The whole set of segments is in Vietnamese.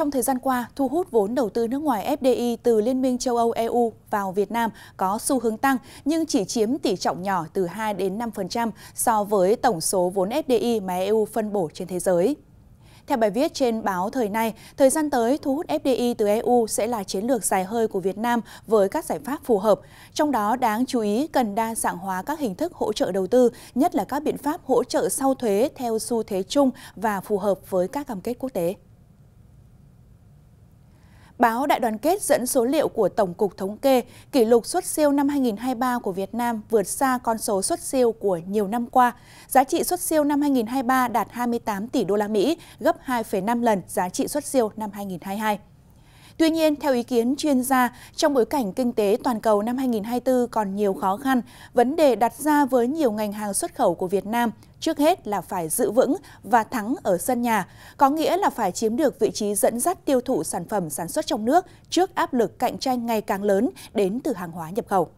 Trong thời gian qua, thu hút vốn đầu tư nước ngoài FDI từ Liên minh châu Âu EU vào Việt Nam có xu hướng tăng nhưng chỉ chiếm tỷ trọng nhỏ từ 2 đến 5% so với tổng số vốn FDI mà EU phân bổ trên thế giới. Theo bài viết trên báo Thời Nay, thời gian tới thu hút FDI từ EU sẽ là chiến lược dài hơi của Việt Nam với các giải pháp phù hợp. Trong đó đáng chú ý cần đa dạng hóa các hình thức hỗ trợ đầu tư, nhất là các biện pháp hỗ trợ sau thuế theo xu thế chung và phù hợp với các cam kết quốc tế. Báo Đại đoàn kết dẫn số liệu của Tổng cục Thống kê, kỷ lục xuất siêu năm 2023 của Việt Nam vượt xa con số xuất siêu của nhiều năm qua. Giá trị xuất siêu năm 2023 đạt 28 tỷ đô la Mỹ, gấp 2,5 lần giá trị xuất siêu năm 2022. Tuy nhiên, theo ý kiến chuyên gia, trong bối cảnh kinh tế toàn cầu năm 2024 còn nhiều khó khăn, vấn đề đặt ra với nhiều ngành hàng xuất khẩu của Việt Nam trước hết là phải giữ vững và thắng ở sân nhà, có nghĩa là phải chiếm được vị trí dẫn dắt tiêu thụ sản phẩm sản xuất trong nước trước áp lực cạnh tranh ngày càng lớn đến từ hàng hóa nhập khẩu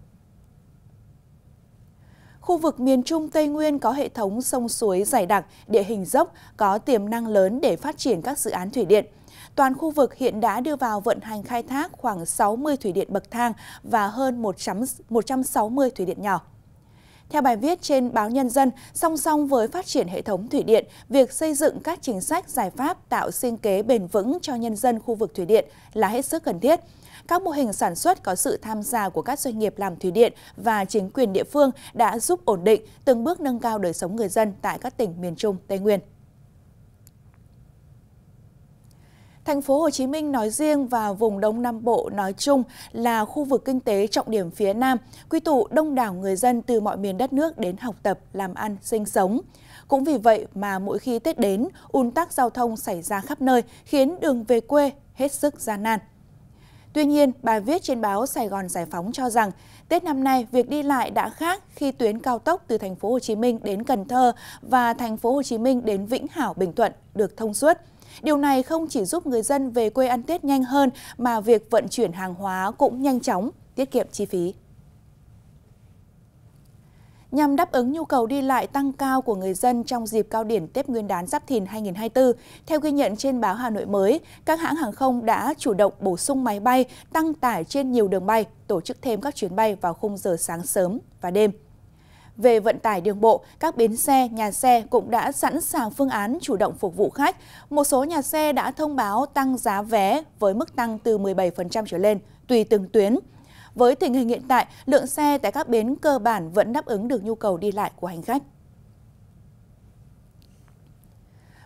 khu vực miền Trung Tây Nguyên có hệ thống sông suối dày đặc, địa hình dốc, có tiềm năng lớn để phát triển các dự án thủy điện toàn khu vực hiện đã đưa vào vận hành khai thác khoảng 60 thủy điện bậc thang và hơn 100, 160 thủy điện nhỏ. Theo bài viết trên báo Nhân dân, song song với phát triển hệ thống thủy điện, việc xây dựng các chính sách giải pháp tạo sinh kế bền vững cho nhân dân khu vực thủy điện là hết sức cần thiết. Các mô hình sản xuất có sự tham gia của các doanh nghiệp làm thủy điện và chính quyền địa phương đã giúp ổn định, từng bước nâng cao đời sống người dân tại các tỉnh miền Trung, Tây Nguyên. Thành phố Hồ Chí Minh nói riêng và vùng Đông Nam Bộ nói chung là khu vực kinh tế trọng điểm phía Nam, quy tụ đông đảo người dân từ mọi miền đất nước đến học tập, làm ăn, sinh sống. Cũng vì vậy mà mỗi khi Tết đến, ùn tắc giao thông xảy ra khắp nơi, khiến đường về quê hết sức gian nan. Tuy nhiên, bài viết trên báo Sài Gòn Giải phóng cho rằng Tết năm nay việc đi lại đã khác khi tuyến cao tốc từ thành phố Hồ Chí Minh đến Cần Thơ và thành phố Hồ Chí Minh đến Vĩnh Hảo Bình Thuận được thông suốt. Điều này không chỉ giúp người dân về quê ăn Tết nhanh hơn mà việc vận chuyển hàng hóa cũng nhanh chóng, tiết kiệm chi phí. Nhằm đáp ứng nhu cầu đi lại tăng cao của người dân trong dịp cao điểm Tết Nguyên đán Giáp Thìn 2024, theo ghi nhận trên báo Hà Nội mới, các hãng hàng không đã chủ động bổ sung máy bay, tăng tải trên nhiều đường bay, tổ chức thêm các chuyến bay vào khung giờ sáng sớm và đêm về vận tải đường bộ, các bến xe, nhà xe cũng đã sẵn sàng phương án chủ động phục vụ khách. Một số nhà xe đã thông báo tăng giá vé với mức tăng từ 17% trở lên, tùy từng tuyến. Với tình hình hiện tại, lượng xe tại các bến cơ bản vẫn đáp ứng được nhu cầu đi lại của hành khách.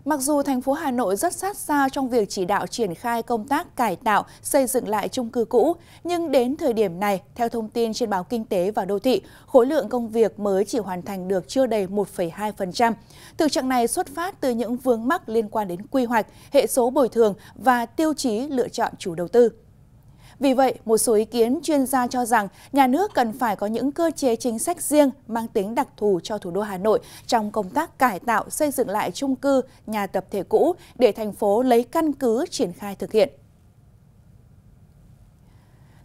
Mặc dù thành phố Hà Nội rất sát sao trong việc chỉ đạo triển khai công tác cải tạo, xây dựng lại chung cư cũ, nhưng đến thời điểm này, theo thông tin trên báo Kinh tế và Đô thị, khối lượng công việc mới chỉ hoàn thành được chưa đầy 1,2%. Thực trạng này xuất phát từ những vướng mắc liên quan đến quy hoạch, hệ số bồi thường và tiêu chí lựa chọn chủ đầu tư. Vì vậy, một số ý kiến chuyên gia cho rằng nhà nước cần phải có những cơ chế chính sách riêng mang tính đặc thù cho thủ đô Hà Nội trong công tác cải tạo xây dựng lại chung cư, nhà tập thể cũ để thành phố lấy căn cứ triển khai thực hiện.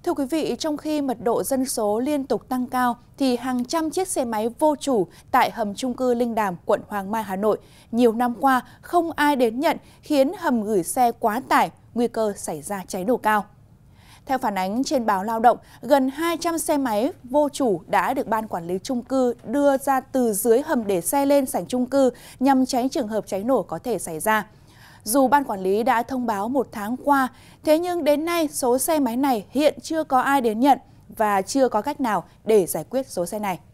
Thưa quý vị, trong khi mật độ dân số liên tục tăng cao, thì hàng trăm chiếc xe máy vô chủ tại hầm trung cư Linh Đàm, quận Hoàng Mai, Hà Nội nhiều năm qua không ai đến nhận khiến hầm gửi xe quá tải, nguy cơ xảy ra cháy nổ cao. Theo phản ánh trên báo Lao động, gần 200 xe máy vô chủ đã được ban quản lý trung cư đưa ra từ dưới hầm để xe lên sảnh trung cư nhằm tránh trường hợp cháy nổ có thể xảy ra. Dù ban quản lý đã thông báo một tháng qua, thế nhưng đến nay số xe máy này hiện chưa có ai đến nhận và chưa có cách nào để giải quyết số xe này.